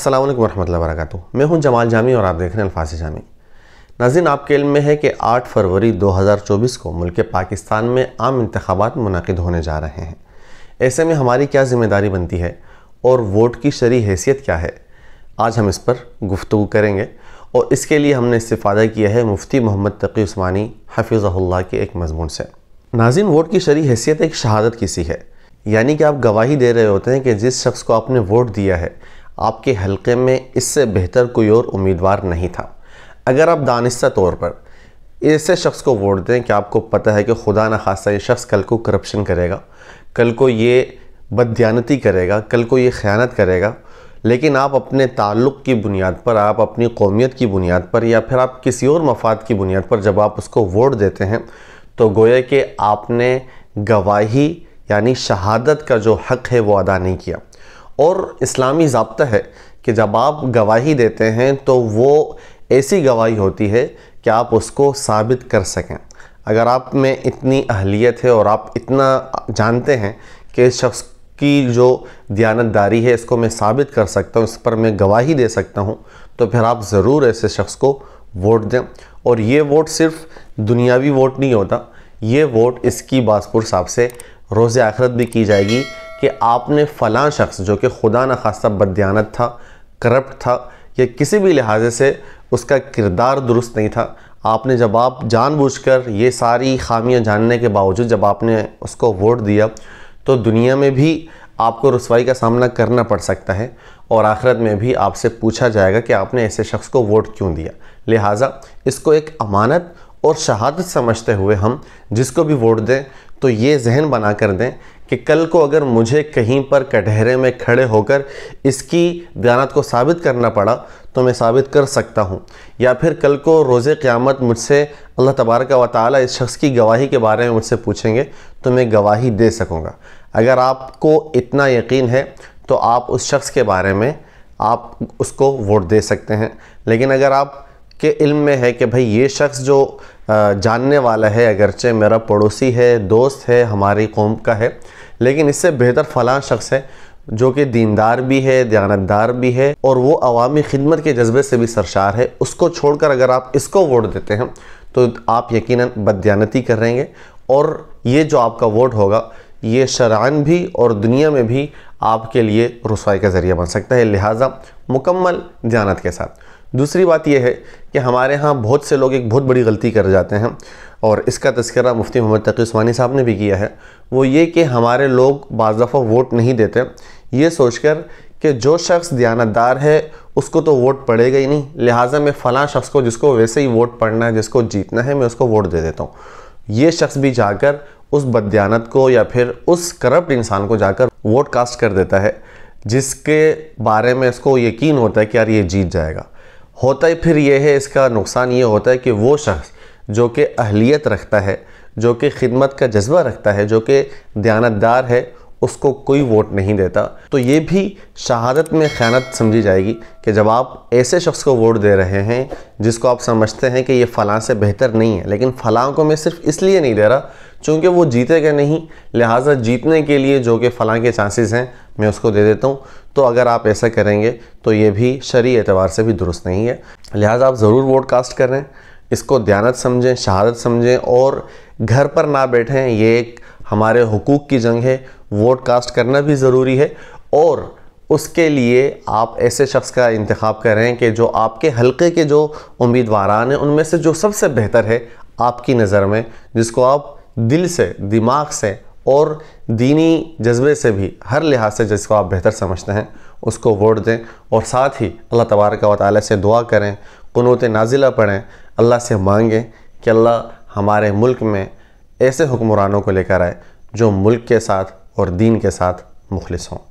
असल वालेकुम वर्क मैं हूं जमाल जामी और आप देख रहे हैं अल्फाज जामी नाजिन आपके इल्म में है कि 8 फरवरी 2024 को मुल्क पाकिस्तान में आम इंतबात मुनद होने जा रहे हैं ऐसे में हमारी क्या जिम्मेदारी बनती है और वोट की शरी हैसियत क्या है आज हम इस पर गुफ्तु करेंगे और इसके लिए हमने इस्तादा किया है मुफ्ती मोहम्मद तकी उस्मानी हफीज़ल्ला के एक मजमून से नाजिन वोट की शरी हैसियत एक शहादत की सी है यानी कि आप गवाही दे रहे होते हैं कि जिस शख्स को आपने वोट दिया है आपके हलके में इससे बेहतर कोई और उम्मीदवार नहीं था अगर आप दानिस्ता तौर पर ऐसे शख्स को वोट दें कि आपको पता है कि खुदा न खासा ये शख्स कल को करप्शन करेगा कल को ये बदयानती करेगा कल को ये ख़यानत करेगा लेकिन आप अपने ताल्लुक़ की बुनियाद पर आप अपनी कौमियत की बुनियाद पर या फिर आप किसी और मफाद की बुनियाद पर जब आप उसको वोट देते हैं तो गोया कि आपने गवाही यानी शहादत का जो हक़ है वो अदा नहीं किया और इस्लामी जबता है कि जब आप गवाही देते हैं तो वो ऐसी गवाही होती है कि आप उसको साबित कर सकें अगर आप में इतनी अहलियत है और आप इतना जानते हैं कि इस शख्स की जो दयानतदारी है इसको मैं साबित कर सकता हूँ इस पर मैं गवाही दे सकता हूँ तो फिर आप ज़रूर ऐसे शख्स को वोट दें और ये वोट सिर्फ दुनियावी वोट नहीं होता ये वोट इसकी बासपुर साहब से रोज़ आखरत भी की जाएगी कि आपने फ़लाँ शख्स जो कि खुदा न खासा बदयानत था करप्ट था या किसी भी लिहाजे से उसका किरदार दुरुस्त नहीं था आपने जब आप जानबूझकर ये सारी खामियां जानने के बावजूद जब आपने उसको वोट दिया तो दुनिया में भी आपको रसवाई का सामना करना पड़ सकता है और आखिरत में भी आपसे पूछा जाएगा कि आपने ऐसे शख्स को वोट क्यों दिया लिहाजा इसको एक अमानत और शहादत समझते हुए हम जिसको भी वोट दें तो ये जहन बना कर दें कि कल को अगर मुझे कहीं पर कटहरे में खड़े होकर इसकी दयानत को साबित करना पड़ा तो मैं साबित कर सकता हूँ या फिर कल को रोज़ क़्यामत मुझसे अल्लाह तबारक व ताली इस शख्स की गवाही के बारे में मुझसे पूछेंगे तो मैं गवाही दे सकूँगा अगर आपको इतना यकीन है तो आप उस शख्स के बारे में आप उसको वोट दे सकते हैं लेकिन अगर आप के इल्म में है कि भाई ये शख्स जो जानने वाला है अगरचे मेरा पड़ोसी है दोस्त है हमारी कौम का है लेकिन इससे बेहतर फलां शख्स है जो कि दीनदार भी है दयानतदार भी है और वो अवामी खिदमत के जज्बे से भी सरशार है उसको छोड़कर अगर आप इसको वोट देते हैं तो आप यकीनन बदयानती करेंगे और ये जो आपका वोट होगा ये शरान भी और दुनिया में भी आपके लिए रसोई का ज़रिया बन सकता है लिहाजा मुकम्मल जानत के साथ दूसरी बात यह है कि हमारे यहाँ बहुत से लोग एक बहुत बड़ी गलती कर जाते हैं और इसका तस्करा मुफ्ती मोहम्मद तकी उस्मानी साहब ने भी किया है वो ये कि हमारे लोग बाज़ दफ़ा वोट नहीं देते ये सोच कर कि जो शख्स दयानतदार है उसको तो वोट पड़ेगा ही नहीं लिहाजा मैं फ़लाँ शख्स को जिसको वैसे ही वोट पड़ना है जिसको जीतना है मैं उसको वोट दे देता हूँ ये शख्स भी जाकर उस बदयानत को या फिर उस करप्ट इंसान को जाकर वोट कास्ट कर देता है जिसके बारे में इसको यकीन होता है कि यार ये जीत जाएगा होता ही फिर यह है इसका नुकसान ये होता है कि वो शख्स जो कि अहलियत रखता है जो कि खिदमत का जज्बा रखता है जो कि दयानतदार है उसको कोई वोट नहीं देता तो ये भी शहादत में ख़यानत समझी जाएगी कि जब आप ऐसे शख्स को वोट दे रहे हैं जिसको आप समझते हैं कि ये फ़लाँ से बेहतर नहीं है लेकिन फ़लाँ को मैं सिर्फ इसलिए नहीं दे रहा चूँकि वो जीतेगा नहीं लिहाजा जीतने के लिए जो कि फ़लाँ के चांसेस हैं मैं उसको दे देता हूँ तो अगर आप ऐसा करेंगे तो ये भी शरी एतवार से भी दुरुस्त नहीं है लिहाजा आप ज़रूर वोट कास्ट करें इसको दयानत समझें शहादत समझें और घर पर ना बैठें ये एक हमारे हक़ूक़ की जंग है वोट कास्ट करना भी ज़रूरी है और उसके लिए आप ऐसे शख्स का इंतखब करें कि जो आपके हलके के जो उम्मीदवार हैं उनमें से जो सबसे बेहतर है आपकी नज़र में जिसको आप दिल से दिमाग से और दीनी जज्बे से भी हर लिहाज से जिसको आप बेहतर समझते हैं उसको वोट दें और साथ ही अल्लाह तबारक व ताली से दुआ करें कनूत नाजिला पढ़ें अल्लाह से मांगें कि अल्लाह हमारे मुल्क में ऐसे हुक्मरानों को लेकर आए जो मुल्क के साथ और दीन के साथ मुखलिस हों